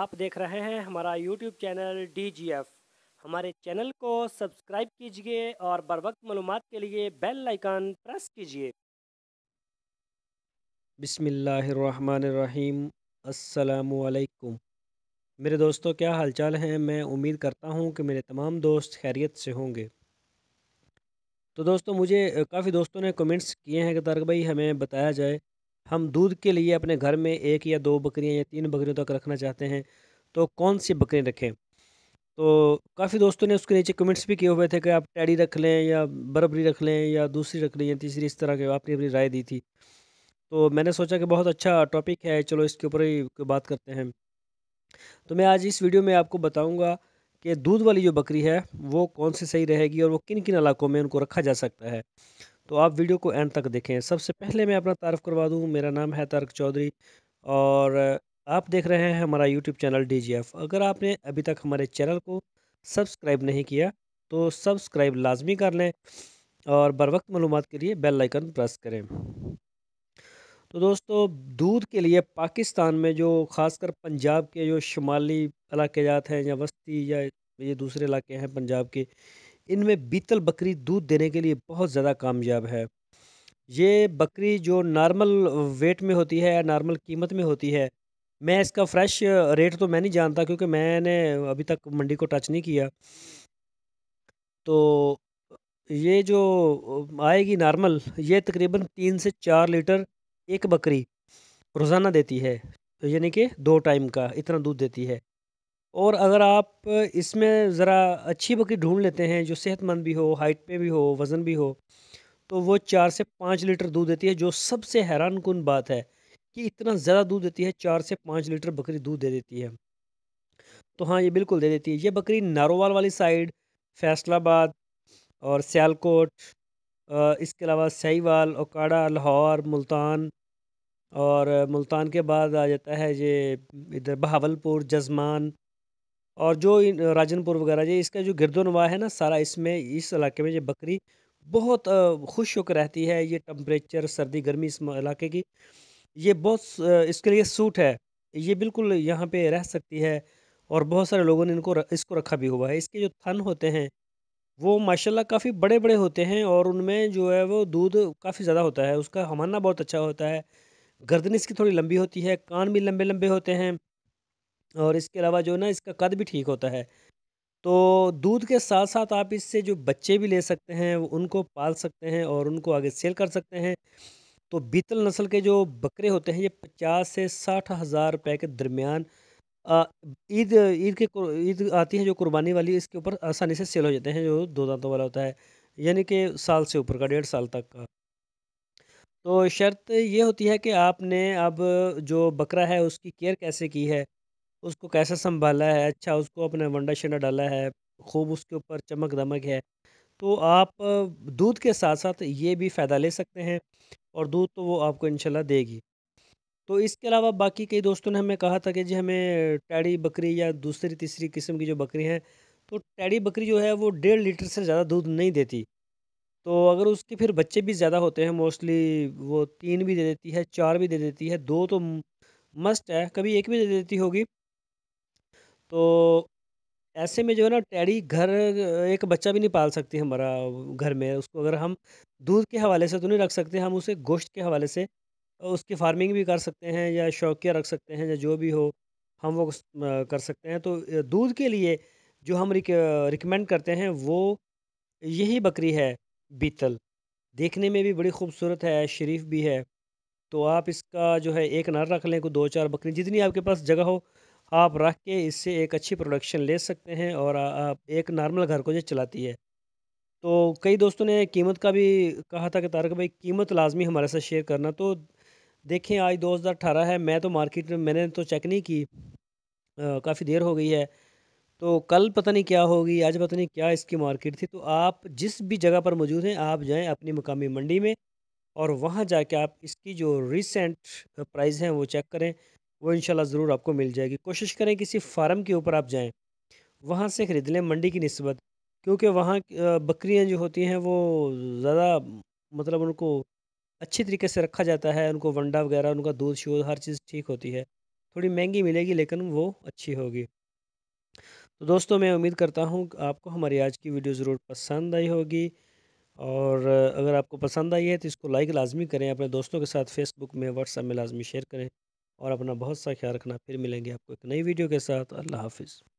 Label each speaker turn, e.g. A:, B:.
A: आप देख रहे हैं हमारा यूट्यूब चैनल डी हमारे चैनल को सब्सक्राइब कीजिए और बर वक्त मालूम के लिए बेल आइकन प्रेस कीजिए बिसमीम असलकुम मेरे दोस्तों क्या हालचाल हैं मैं उम्मीद करता हूं कि मेरे तमाम दोस्त खैरियत से होंगे तो दोस्तों मुझे काफ़ी दोस्तों ने कमेंट्स किए हैं कि तारक भाई हमें बताया जाए हम दूध के लिए अपने घर में एक या दो बकरियां या तीन बकरियों तक रखना चाहते हैं तो कौन सी बकरी रखें तो काफ़ी दोस्तों ने उसके नीचे कमेंट्स भी किए हुए थे कि आप टैडी रख लें या बर्बरी रख लें या दूसरी रख लें या तीसरी इस तरह के आपने अपनी राय दी थी तो मैंने सोचा कि बहुत अच्छा टॉपिक है चलो इसके ऊपर ही बात करते हैं तो मैं आज इस वीडियो में आपको बताऊँगा कि दूध वाली जो बकरी है वो कौन सी सही रहेगी और वो किन किन इलाकों में उनको रखा जा सकता है तो आप वीडियो को एंड तक देखें सबसे पहले मैं अपना तारफ़ करवा दूँ मेरा नाम है तारक चौधरी और आप देख रहे हैं हमारा यूट्यूब चैनल डी अगर आपने अभी तक हमारे चैनल को सब्सक्राइब नहीं किया तो सब्सक्राइब लाजमी कर लें और बर वक्त मालूम के लिए बेल आइकन प्रेस करें तो दोस्तों दूध के लिए पाकिस्तान में जो ख़ासकर पंजाब के जो शुमाली इलाके हैं या वस्ती या ये दूसरे इलाके हैं पंजाब के इनमें बीतल बकरी दूध देने के लिए बहुत ज़्यादा कामयाब है ये बकरी जो नॉर्मल वेट में होती है या नॉर्मल कीमत में होती है मैं इसका फ़्रेश रेट तो मैं नहीं जानता क्योंकि मैंने अभी तक मंडी को टच नहीं किया तो ये जो आएगी नॉर्मल ये तकरीबन तीन से चार लीटर एक बकरी रोज़ाना देती है यानी कि दो टाइम का इतना दूध देती है और अगर आप इसमें ज़रा अच्छी बकरी ढूंढ लेते हैं जो सेहतमंद भी हो हाइट पे भी हो वज़न भी हो तो वो चार से पाँच लीटर दूध देती है जो सबसे हैरान कन बात है कि इतना ज़्यादा दूध देती है चार से पाँच लीटर बकरी दूध दे देती है तो हाँ ये बिल्कुल दे देती है ये बकरी नारोवाल वाली साइड फैसलाबाद और सियालकोट इसके अलावा सहीवाल ओकाड़ा लाहौर मुल्तान और मुल्तान के बाद आ जाता है ये इधर बहावलपुर जजमान और जो इन राजनपुर वगैरह ये इसका जो गिरदोनुमा है ना सारा इसमें इस इलाके में ये बकरी बहुत खुश होकर रहती है ये टम्परेचर सर्दी गर्मी इस इलाके की ये बहुत इसके लिए सूट है ये बिल्कुल यहाँ पे रह सकती है और बहुत सारे लोगों ने इनको र- इसको रखा भी हुआ है इसके जो थन होते हैं वो माशाल्लाह काफ़ी बड़े बड़े होते हैं और उनमें जो है वो दूध काफ़ी ज़्यादा होता है उसका हमाना बहुत अच्छा होता है गर्दन इसकी थोड़ी लंबी होती है कान भी लंबे लंबे होते हैं और इसके अलावा जो ना इसका कद भी ठीक होता है तो दूध के साथ साथ आप इससे जो बच्चे भी ले सकते हैं उनको पाल सकते हैं और उनको आगे सेल कर सकते हैं तो बीतल नस्ल के जो बकरे होते हैं ये पचास से साठ हज़ार रुपये के दरमियान ईद ईद के ईद आती है जो कुर्बानी वाली इसके ऊपर आसानी से सेल हो जाते हैं जो दो दांतों वाला होता है यानी कि साल से ऊपर का डेढ़ साल तक का तो शर्त ये होती है कि आपने अब जो बकरा है उसकी केयर कैसे की है उसको कैसे संभाला है, अच्छा उसको अपने वंडा-शंडा डाला है, खूब उसके ऊपर चमक-दमक है। तो आप दूध के साथ-साथ ये भी फ़ायदा ले सकते हैं और दूध तो वो आपको इनशाला देगी। तो इसके अलावा बाकी कई दोस्तों ने हमें कहा था कि जी हमें टैडी बकरी या दूसरी-तीसरी किस्म की जो बकरी हैं, तो टैडी बकरी जो है वो डेढ़ लीटर से ज़्यादा दूध नहीं देती। तो अगर उसके फिर बच्चे भी ज़्यादा होते हैं मोस्टली वो तीन भी दे देती है, चार भी दे देती है, दो तो मस्ट है, कभी एक भी दे देती होगी। तो ऐसे में जो है ना टैडी घर एक बच्चा भी नहीं पाल सकती हमारा घर में उसको अगर हम दूध के हवाले से तो नहीं रख सकते हम उसे गोश्त के हवाले से उसकी फार्मिंग भी कर सकते हैं या शौकिया रख सकते हैं या जो भी हो हम वो कर सकते हैं तो दूध के लिए जो हम रिकमेंड करते हैं वो यही बकरी है बीतल देखने में भी बड़ी खूबसूरत है शरीफ भी है तो आप इसका जो है एक नर रख लें को दो चार बकरी जितनी आपके पास जगह हो आप रख के इससे एक अच्छी प्रोडक्शन ले सकते हैं और आप एक नॉर्मल घर को जो चलाती है तो कई दोस्तों ने कीमत का भी कहा था कि तारक भाई कीमत लाजमी हमारे साथ शेयर करना तो देखें आज दो हज़ार अठारह है मैं तो मार्केट में मैंने तो चेक नहीं की काफ़ी देर हो गई है तो कल पता नहीं क्या होगी आज पता नहीं क्या इसकी मार्केट थी तो आप जिस भी जगह पर मौजूद हैं आप जाएं अपनी मकामी मंडी में और वहाँ जाके आप इसकी जो रिसेंट प्राइस हैं वो चेक करें वो इन ज़रूर आपको मिल जाएगी कोशिश करें किसी फार्म के ऊपर आप जाएँ वहाँ से ख़रीद लें मंडी की नस्बत क्योंकि वहाँ बकरियाँ जो होती हैं वो ज़्यादा मतलब उनको अच्छी तरीके से रखा जाता है उनको वंडा वगैरह उनका दूध शूध हर चीज़ ठीक होती है थोड़ी महंगी मिलेगी लेकिन वो अच्छी होगी तो दोस्तों मैं उम्मीद करता हूँ आपको हमारी आज की वीडियो ज़रूर पसंद आई होगी और अगर आपको पसंद आई है तो इसको लाइक लाजमी करें अपने दोस्तों के साथ फेसबुक में व्हाट्सएप में लाजमी शेयर करें और अपना बहुत सा ख्याल रखना फिर मिलेंगे आपको एक नई वीडियो के साथ अल्लाह हाफिज़